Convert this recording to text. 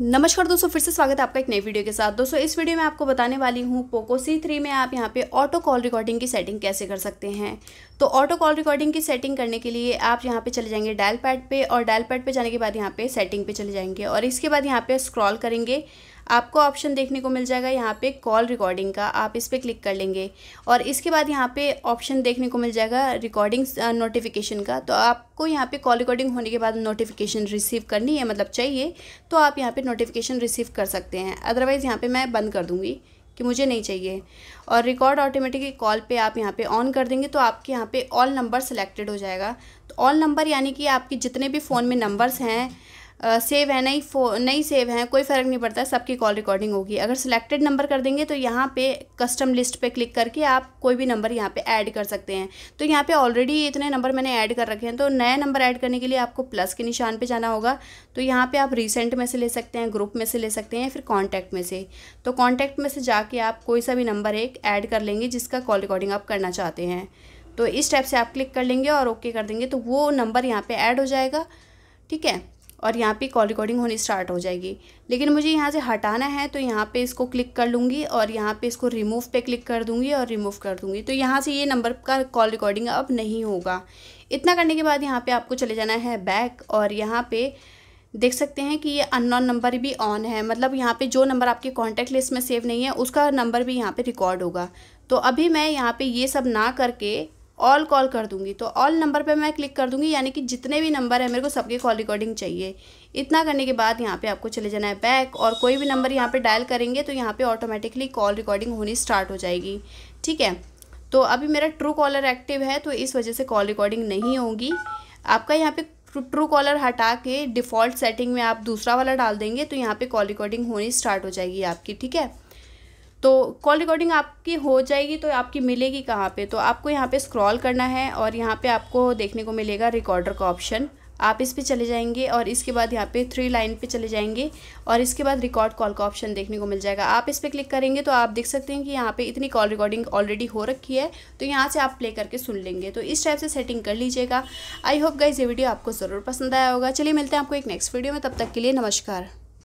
नमस्कार दोस्तों फिर से स्वागत है आपका एक नई वीडियो के साथ दोस्तों इस वीडियो में आपको बताने वाली हूँ पोको सी थ्री में आप यहाँ पे ऑटो कॉल रिकॉर्डिंग की सेटिंग कैसे कर सकते हैं तो ऑटो कॉल रिकॉर्डिंग की सेटिंग करने के लिए आप यहाँ पे चले जाएंगे डायल पैड पे और डायल पैड पे जाने के बाद यहाँ पे सेटिंग पे चले जाएंगे और इसके बाद यहाँ पे स्क्रॉल करेंगे आपको ऑप्शन देखने को मिल जाएगा यहाँ पे कॉल रिकॉर्डिंग का आप इस पर क्लिक कर लेंगे और इसके बाद यहाँ पे ऑप्शन देखने को मिल जाएगा रिकॉर्डिंग नोटिफिकेशन का तो आपको यहाँ पे कॉल रिकॉर्डिंग होने के बाद नोटिफिकेशन रिसीव करनी है मतलब चाहिए तो आप यहाँ पे नोटिफिकेशन रिसीव कर सकते हैं अदरवाइज़ यहाँ पे मैं बंद कर दूँगी कि मुझे नहीं चाहिए और रिकॉर्ड ऑटोमेटिक कॉल पे आप यहाँ पे ऑन कर देंगे तो आपके यहाँ पे ऑल नंबर सेलेक्टेड हो जाएगा तो ऑल नंबर यानी कि आपके जितने भी फ़ोन में नंबर्स हैं सेव है नहीं फो नहीं सेव है कोई फ़र्क नहीं पड़ता सबकी कॉल रिकॉर्डिंग होगी अगर सिलेक्टेड नंबर कर देंगे तो यहाँ पे कस्टम लिस्ट पे क्लिक करके आप कोई भी नंबर यहाँ पे ऐड कर सकते हैं तो यहाँ पे ऑलरेडी इतने नंबर मैंने ऐड कर रखे हैं तो नए नंबर ऐड करने के लिए आपको प्लस के निशान पर जाना होगा तो यहाँ पर आप रिसेंट में से ले सकते हैं ग्रुप में से ले सकते हैं फिर कॉन्टैक्ट में से तो कॉन्टैक्ट में से जाके आप कोई सा भी नंबर एक ऐड कर लेंगे जिसका कॉल रिकॉर्डिंग आप करना चाहते हैं तो इस टाइप से आप क्लिक कर लेंगे और ओके कर देंगे तो वो नंबर यहाँ पर ऐड हो जाएगा ठीक है और यहाँ पे कॉल रिकॉर्डिंग होनी स्टार्ट हो जाएगी लेकिन मुझे यहाँ से हटाना है तो यहाँ पे इसको क्लिक कर लूँगी और यहाँ पे इसको रिमूव पे क्लिक कर दूँगी और रिमूव कर दूँगी तो यहाँ से ये नंबर का कॉल रिकॉर्डिंग अब नहीं होगा इतना करने के बाद यहाँ पे आपको चले जाना है बैक और यहाँ पर देख सकते हैं कि ये अननोन नंबर भी ऑन है मतलब यहाँ पर जो नंबर आपके कॉन्टैक्ट लिस्ट में सेव नहीं है उसका नंबर भी यहाँ पर रिकॉर्ड होगा तो अभी मैं यहाँ पर ये सब ना करके ऑल कॉल कर दूंगी तो ऑल नंबर पे मैं क्लिक कर दूंगी यानी कि जितने भी नंबर है मेरे को सबके कॉल रिकॉर्डिंग चाहिए इतना करने के बाद यहाँ पे आपको चले जाना है बैक और कोई भी नंबर यहाँ पे डायल करेंगे तो यहाँ पे ऑटोमेटिकली कॉल रिकॉर्डिंग होनी स्टार्ट हो जाएगी ठीक है तो अभी मेरा ट्रू कॉलर एक्टिव है तो इस वजह से कॉल रिकॉर्डिंग नहीं होगी आपका यहाँ पर ट्रू कॉलर हटा के डिफ़ॉल्ट सेटिंग में आप दूसरा वाला डाल देंगे तो यहाँ पर कॉल रिकॉर्डिंग होनी स्टार्ट हो जाएगी आपकी ठीक है तो कॉल रिकॉर्डिंग आपकी हो जाएगी तो आपकी मिलेगी कहाँ पे तो आपको यहाँ पे स्क्रॉल करना है और यहाँ पे आपको देखने को मिलेगा रिकॉर्डर का ऑप्शन आप इस पे चले जाएंगे और इसके बाद यहाँ पे थ्री लाइन पे चले जाएंगे और इसके बाद रिकॉर्ड कॉल का ऑप्शन देखने को मिल जाएगा आप इस पर क्लिक करेंगे तो आप देख सकते हैं कि यहाँ पे इतनी कॉल रिकॉर्डिंग ऑलरेडी हो रखी है तो यहाँ से आप प्ले करके सुन लेंगे तो इस टाइप से सेटिंग कर लीजिएगा आई होप गाइज ये वीडियो आपको ज़रूर पसंद आया होगा चलिए मिलते हैं आपको एक नेक्स्ट वीडियो में तब तक के लिए नमस्कार